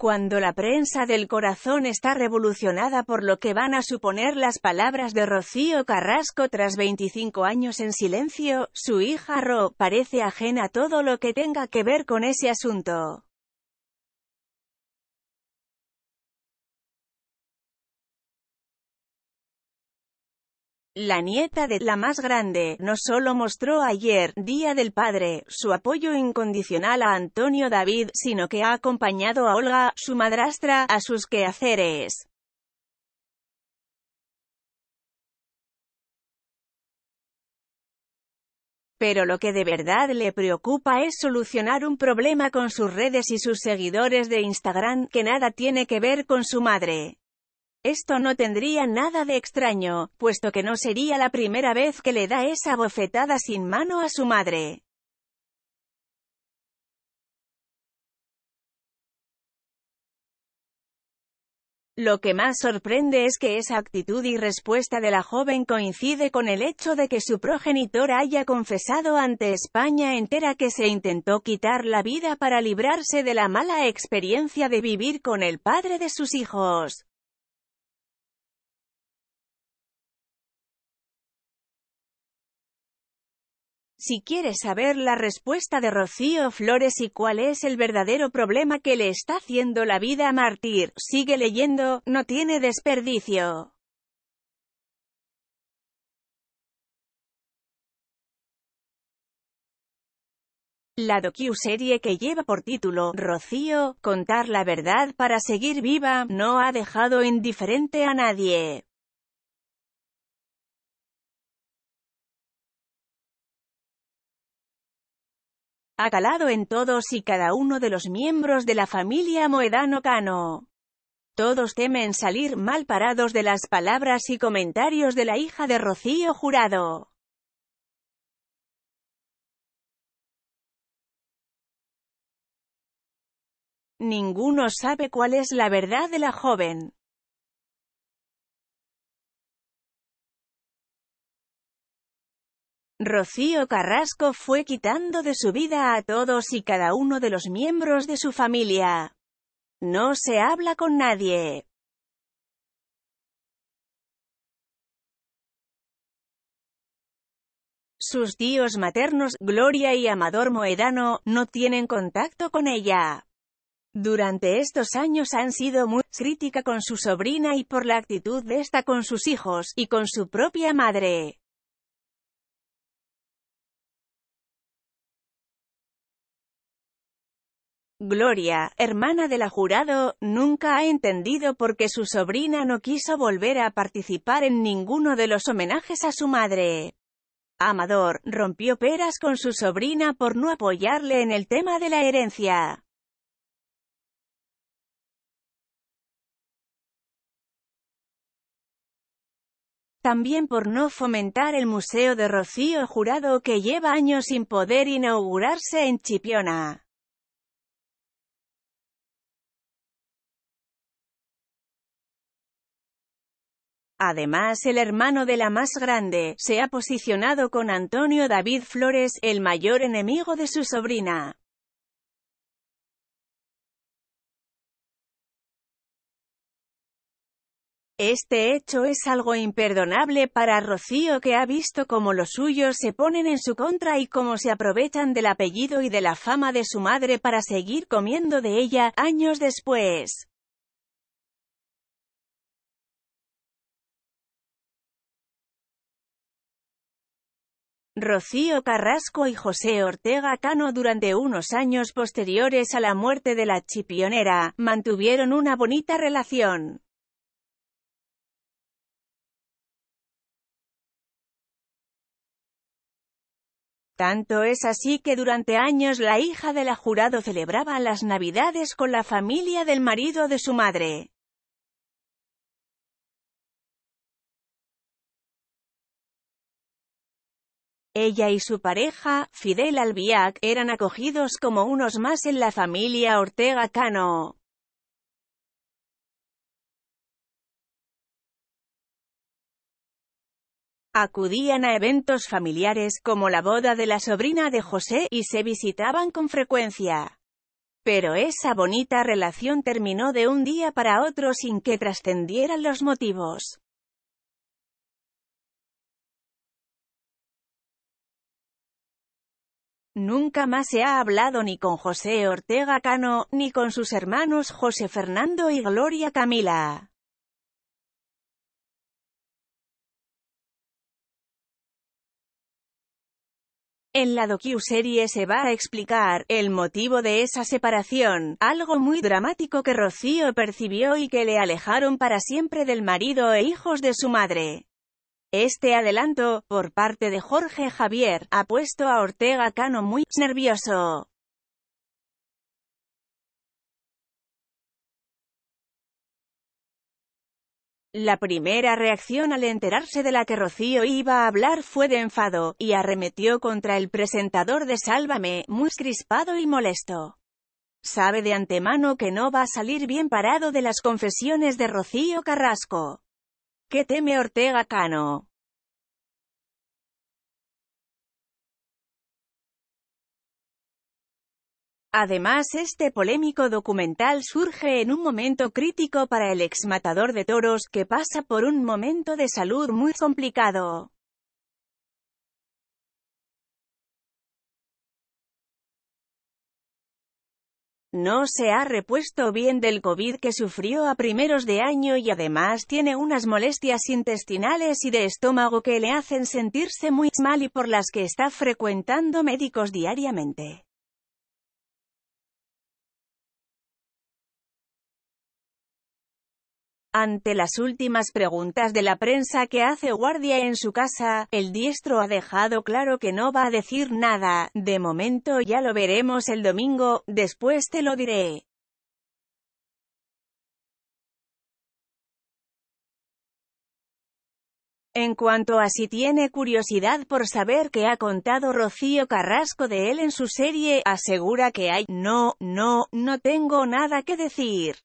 Cuando la prensa del corazón está revolucionada por lo que van a suponer las palabras de Rocío Carrasco tras 25 años en silencio, su hija Ro parece ajena a todo lo que tenga que ver con ese asunto. La nieta de la más grande, no solo mostró ayer, Día del Padre, su apoyo incondicional a Antonio David, sino que ha acompañado a Olga, su madrastra, a sus quehaceres. Pero lo que de verdad le preocupa es solucionar un problema con sus redes y sus seguidores de Instagram, que nada tiene que ver con su madre. Esto no tendría nada de extraño, puesto que no sería la primera vez que le da esa bofetada sin mano a su madre. Lo que más sorprende es que esa actitud y respuesta de la joven coincide con el hecho de que su progenitor haya confesado ante España entera que se intentó quitar la vida para librarse de la mala experiencia de vivir con el padre de sus hijos. Si quieres saber la respuesta de Rocío Flores y cuál es el verdadero problema que le está haciendo la vida a Mártir, sigue leyendo, no tiene desperdicio. La docu-serie que lleva por título, Rocío, contar la verdad para seguir viva, no ha dejado indiferente a nadie. ha calado en todos y cada uno de los miembros de la familia Moedano Cano. Todos temen salir mal parados de las palabras y comentarios de la hija de Rocío Jurado. Ninguno sabe cuál es la verdad de la joven. Rocío Carrasco fue quitando de su vida a todos y cada uno de los miembros de su familia. No se habla con nadie. Sus tíos maternos, Gloria y Amador Moedano, no tienen contacto con ella. Durante estos años han sido muy crítica con su sobrina y por la actitud de esta con sus hijos, y con su propia madre. Gloria, hermana de la jurado, nunca ha entendido por qué su sobrina no quiso volver a participar en ninguno de los homenajes a su madre. Amador rompió peras con su sobrina por no apoyarle en el tema de la herencia. También por no fomentar el Museo de Rocío Jurado que lleva años sin poder inaugurarse en Chipiona. Además, el hermano de la más grande, se ha posicionado con Antonio David Flores, el mayor enemigo de su sobrina. Este hecho es algo imperdonable para Rocío que ha visto cómo los suyos se ponen en su contra y cómo se aprovechan del apellido y de la fama de su madre para seguir comiendo de ella, años después. Rocío Carrasco y José Ortega Cano durante unos años posteriores a la muerte de la chipionera, mantuvieron una bonita relación. Tanto es así que durante años la hija de la jurado celebraba las navidades con la familia del marido de su madre. Ella y su pareja, Fidel Albiac, eran acogidos como unos más en la familia Ortega Cano. Acudían a eventos familiares, como la boda de la sobrina de José, y se visitaban con frecuencia. Pero esa bonita relación terminó de un día para otro sin que trascendieran los motivos. Nunca más se ha hablado ni con José Ortega Cano, ni con sus hermanos José Fernando y Gloria Camila. En la docu-serie se va a explicar el motivo de esa separación, algo muy dramático que Rocío percibió y que le alejaron para siempre del marido e hijos de su madre. Este adelanto, por parte de Jorge Javier, ha puesto a Ortega Cano muy nervioso. La primera reacción al enterarse de la que Rocío iba a hablar fue de enfado, y arremetió contra el presentador de Sálvame, muy crispado y molesto. Sabe de antemano que no va a salir bien parado de las confesiones de Rocío Carrasco. ¿Qué teme Ortega Cano? Además, este polémico documental surge en un momento crítico para el exmatador de toros que pasa por un momento de salud muy complicado. No se ha repuesto bien del COVID que sufrió a primeros de año y además tiene unas molestias intestinales y de estómago que le hacen sentirse muy mal y por las que está frecuentando médicos diariamente. Ante las últimas preguntas de la prensa que hace guardia en su casa, el diestro ha dejado claro que no va a decir nada, de momento ya lo veremos el domingo, después te lo diré. En cuanto a si tiene curiosidad por saber qué ha contado Rocío Carrasco de él en su serie, asegura que hay, no, no, no tengo nada que decir.